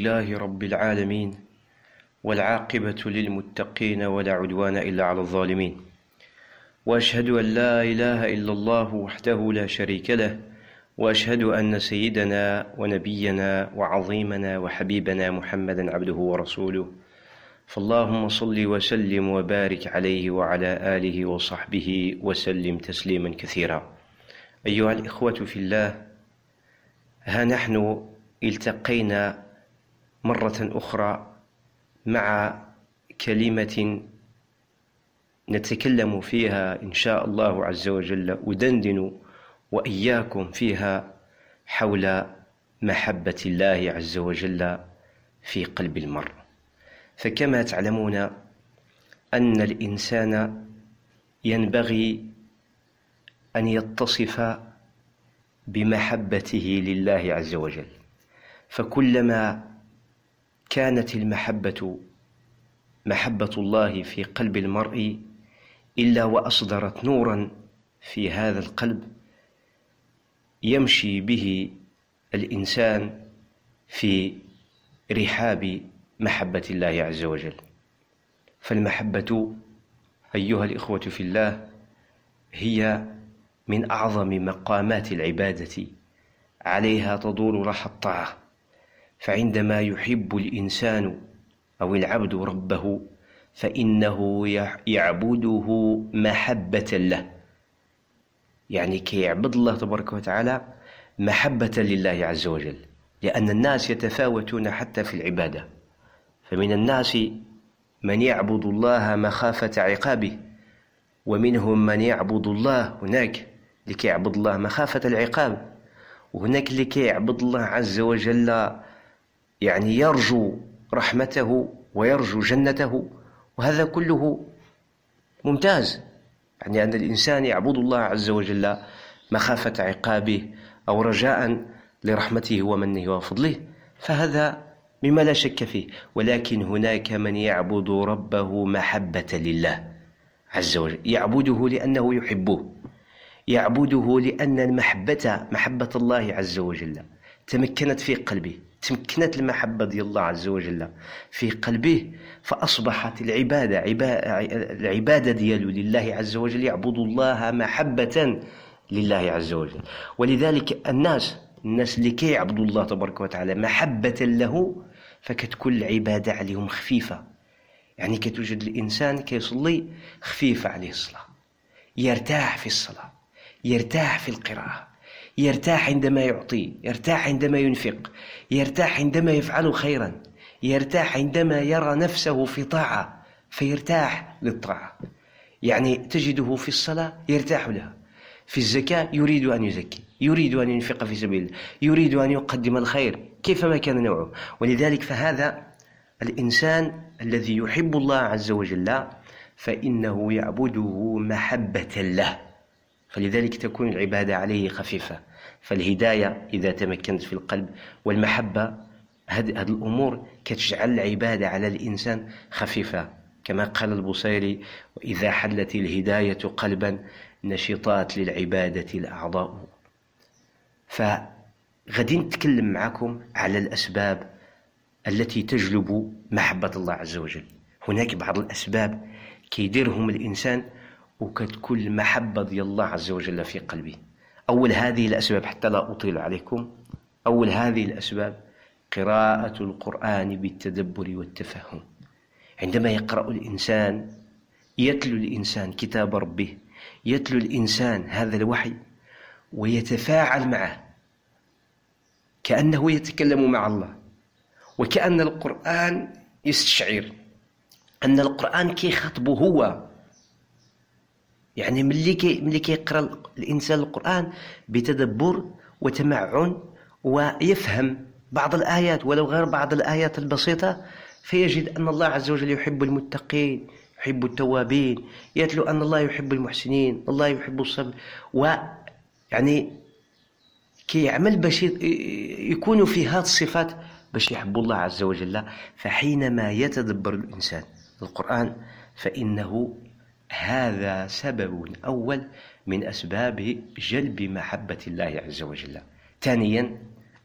لله رب العالمين والعاقبة للمتقين ولا عدوان إلا على الظالمين وأشهد أن لا إله إلا الله وحده لا شريك له وأشهد أن سيدنا ونبينا وعظيمنا وحبيبنا محمدا عبده ورسوله فاللهم صل وسلم وبارك عليه وعلى آله وصحبه وسلم تسليما كثيرا أيها الإخوة في الله ها نحن التقينا مرة أخرى مع كلمة نتكلم فيها إن شاء الله عز وجل ودندن وإياكم فيها حول محبة الله عز وجل في قلب المرء فكما تعلمون أن الإنسان ينبغي أن يتصف بمحبته لله عز وجل فكلما كانت المحبة محبة الله في قلب المرء إلا وأصدرت نورا في هذا القلب يمشي به الإنسان في رحاب محبة الله عز وجل فالمحبة أيها الإخوة في الله هي من أعظم مقامات العبادة عليها تدور راحة الطاعة فعندما يحب الإنسان أو العبد ربه فإنه يعبده محبة له يعني كيعبد الله تبارك وتعالى محبة لله عز وجل لأن الناس يتفاوتون حتى في العبادة فمن الناس من يعبد الله مخافة عقابه ومنهم من يعبد الله هناك لكي يعبد الله مخافة العقاب وهناك اللي كيعبد الله عز وجل يعني يرجو رحمته ويرجو جنته وهذا كله ممتاز يعني أن الإنسان يعبد الله عز وجل مخافة عقابه أو رجاء لرحمته ومنه وفضله فهذا مما لا شك فيه ولكن هناك من يعبد ربه محبة لله عز وجل يعبده لأنه يحبه يعبده لأن المحبة محبة الله عز وجل تمكنت في قلبه تمكنت المحبة ديال الله عز وجل في قلبه فأصبحت العبادة العبادة ديالو لله عز وجل يعبد الله محبة لله عز وجل ولذلك الناس الناس اللي كيعبدوا الله تبارك وتعالى محبة له فكتكون العبادة عليهم خفيفة يعني كتوجد الإنسان كيصلي خفيفة عليه الصلاة يرتاح في الصلاة يرتاح في القراءة يرتاح عندما يعطي يرتاح عندما ينفق يرتاح عندما يفعل خيرا يرتاح عندما يرى نفسه في طاعة فيرتاح للطاعة يعني تجده في الصلاة يرتاح لها في الزكاة يريد أن يزكي يريد أن ينفق في سبيل الله يريد أن يقدم الخير كيفما كان نوعه ولذلك فهذا الإنسان الذي يحب الله عز وجل فإنه يعبده محبة له فلذلك تكون العبادة عليه خفيفة فالهداية إذا تمكنت في القلب والمحبة هذه الأمور كتجعل العبادة على الإنسان خفيفة كما قال البصيري وإذا حلت الهداية قلبا نشطات للعبادة الأعضاء فغادي نتكلم معكم على الأسباب التي تجلب محبة الله عز وجل هناك بعض الأسباب كيديرهم الإنسان وكتكون المحبة ديال الله عز وجل في قلبي أول هذه الأسباب حتى لا أطيل عليكم أول هذه الأسباب قراءة القرآن بالتدبر والتفهم عندما يقرأ الإنسان يتلو الإنسان كتاب ربه يتلو الإنسان هذا الوحي ويتفاعل معه كأنه يتكلم مع الله وكأن القرآن يستشعر أن القرآن كيخاطبه هو يعني ملي كي ملي كيقرا الانسان القران بتدبر وتمعن ويفهم بعض الايات ولو غير بعض الايات البسيطه فيجد ان الله عز وجل يحب المتقين يحب التوابين يتلو ان الله يحب المحسنين الله يحب الصبر و يعني كيعمل باش يكونوا في هذه الصفات باش يحبوا الله عز وجل فحينما يتدبر الانسان القران فانه هذا سبب أول من أسباب جلب محبة الله عز وجل ثانيا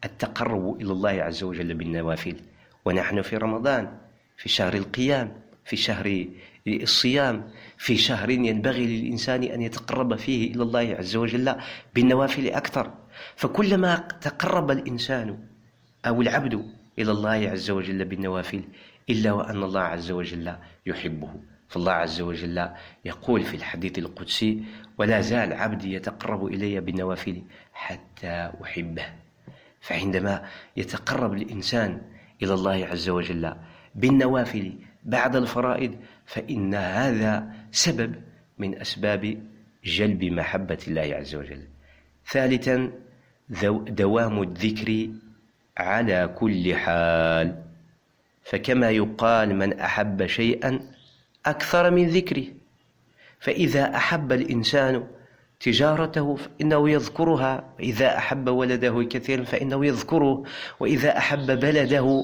التقرب إلى الله عز وجل بالنوافل ونحن في رمضان في شهر القيام في شهر الصيام في شهر ينبغي للإنسان أن يتقرب فيه إلى الله عز وجل بالنوافل أكثر فكلما تقرب الإنسان أو العبد إلى الله عز وجل بالنوافل إلا وأن الله عز وجل يحبه فالله عز وجل يقول في الحديث القدسي ولا زال عبدي يتقرب إلي بالنوافل حتى أحبه فعندما يتقرب الإنسان إلى الله عز وجل بالنوافل بعد الفرائض فإن هذا سبب من أسباب جلب محبة الله عز وجل ثالثا دوام الذكر على كل حال فكما يقال من أحب شيئا أكثر من ذكره فإذا أحب الإنسان تجارته فإنه يذكرها وإذا أحب ولده كثيرا فإنه يذكره وإذا أحب بلده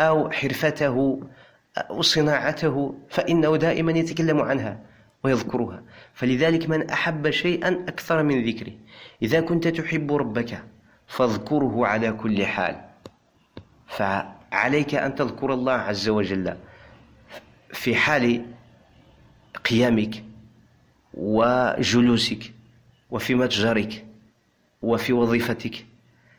أو حرفته أو صناعته فإنه دائما يتكلم عنها ويذكرها فلذلك من أحب شيئا أكثر من ذكره إذا كنت تحب ربك فاذكره على كل حال فعليك أن تذكر الله عز وجل في حال قيامك وجلوسك وفي متجرك وفي وظيفتك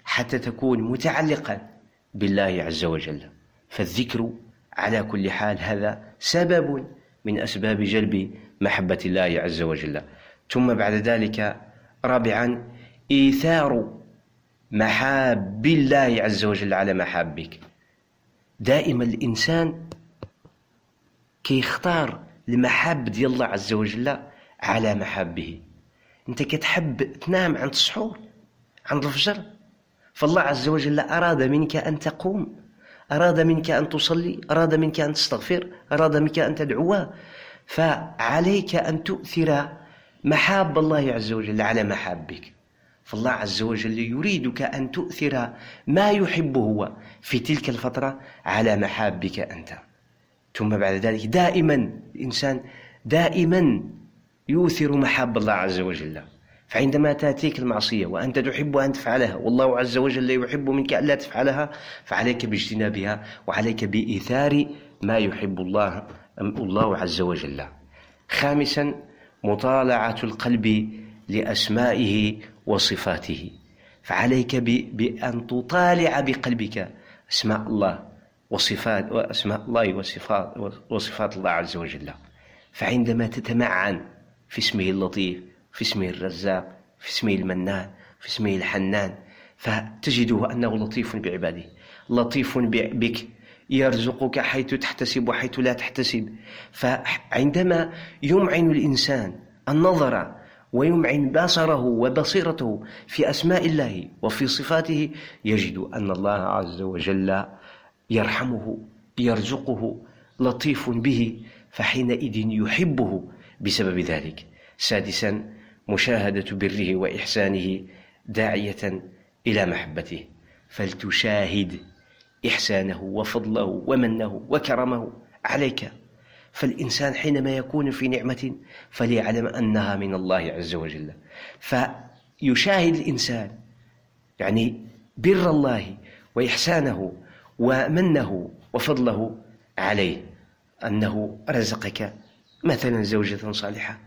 حتى تكون متعلقا بالله عز وجل فالذكر على كل حال هذا سبب من أسباب جلب محبة الله عز وجل ثم بعد ذلك رابعا إيثار محاب الله عز وجل على محابك دائما الإنسان كيختار المحاب ديال الله عز وجل على محابه انت كتحب تنام عند السحور عند الفجر فالله عز وجل أراد منك أن تقوم أراد منك أن تصلي أراد منك أن تستغفر أراد منك أن تدعوه فعليك أن تؤثر محاب الله عز وجل على محابك فالله عز وجل يريدك أن تؤثر ما يحبه هو في تلك الفترة على محابك أنت ثم بعد ذلك دائما الإنسان دائما يؤثر محاب الله عز وجل فعندما تأتيك المعصية وأنت تحب أن تفعلها والله عز وجل يحب منك ألا تفعلها فعليك باجتنابها وعليك بإيثار ما يحب الله الله عز وجل خامسا مطالعة القلب لأسمائه وصفاته فعليك بأن تطالع بقلبك أسماء الله وصفات وأسماء الله وصفات, وصفات الله عز وجل فعندما تتمعن في اسمه اللطيف في اسمه الرزاق في اسمه المنان في اسمه الحنان فتجده أنه لطيف بعباده لطيف بك يرزقك حيث تحتسب وحيث لا تحتسب فعندما يمعن الإنسان النظر ويمعن بصره وبصيرته في أسماء الله وفي صفاته يجد أن الله عز وجل يرحمه يرزقه لطيف به فحينئذ يحبه بسبب ذلك سادسا مشاهدة بره وإحسانه داعية إلى محبته فلتشاهد إحسانه وفضله ومنه وكرمه عليك فالإنسان حينما يكون في نعمة فليعلم أنها من الله عز وجل فيشاهد الإنسان يعني بر الله وإحسانه ومنه وفضله عليه أنه رزقك مثلا زوجة صالحة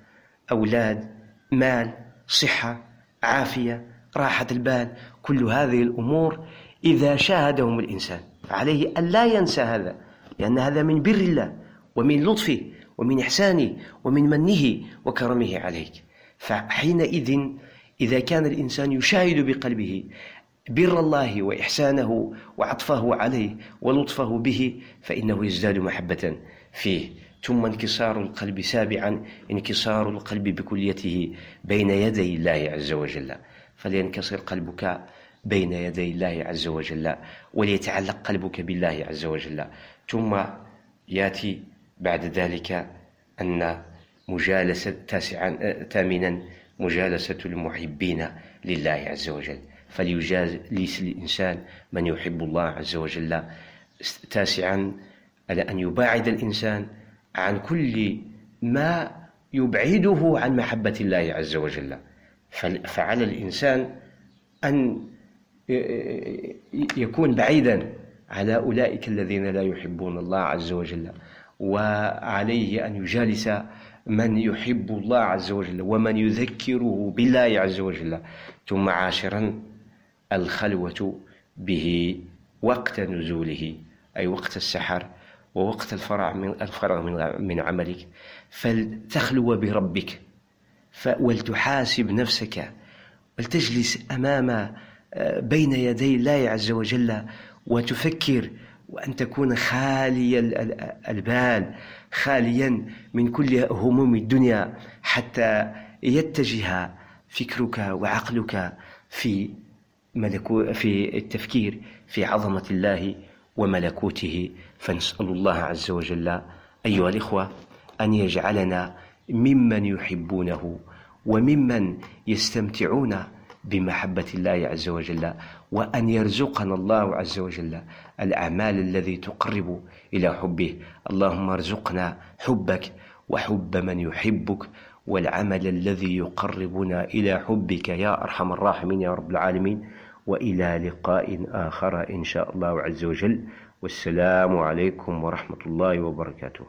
أولاد مال صحة عافية راحة البال كل هذه الأمور إذا شاهدهم الإنسان عليه أن لا ينسى هذا لأن هذا من بر الله ومن لطفه ومن إحسانه ومن منه وكرمه عليك فحينئذ إذا كان الإنسان يشاهد بقلبه بر الله وإحسانه وعطفه عليه ولطفه به فإنه يزداد محبة فيه ثم انكسار القلب سابعا انكسار القلب بكليته بين يدي الله عز وجل فلينكسر قلبك بين يدي الله عز وجل وليتعلق قلبك بالله عز وجل ثم ياتي بعد ذلك أن مجالسة تاسعا آه، ثامنا مجالسة المحبين لله عز وجل فليجالس الإنسان من يحب الله عز وجل تاسعا على أن يباعد الإنسان عن كل ما يبعده عن محبة الله عز وجل فعلى الإنسان أن يكون بعيدا على أولئك الذين لا يحبون الله عز وجل وعليه أن يجالس من يحب الله عز وجل ومن يذكره بالله عز وجل ثم عاشرا الخلوة به وقت نزوله أي وقت السحر ووقت الفراغ من الفراغ من, من عملك فلتخلو بربك ولتحاسب نفسك ولتجلس أمام آه، بين يدي الله عز وجل وتفكر وأن تكون خالي البال خاليا من كل هموم الدنيا حتى يتجه فكرك وعقلك في ملكو في التفكير في عظمة الله وملكوته فنسأل الله عز وجل أيها الإخوة أن يجعلنا ممن يحبونه وممن يستمتعون بمحبة الله عز وجل وأن يرزقنا الله عز وجل الأعمال الذي تقرب إلى حبه اللهم ارزقنا حبك وحب من يحبك والعمل الذي يقربنا إلى حبك يا أرحم الراحمين يا رب العالمين والى لقاء اخر ان شاء الله عز وجل والسلام عليكم ورحمه الله وبركاته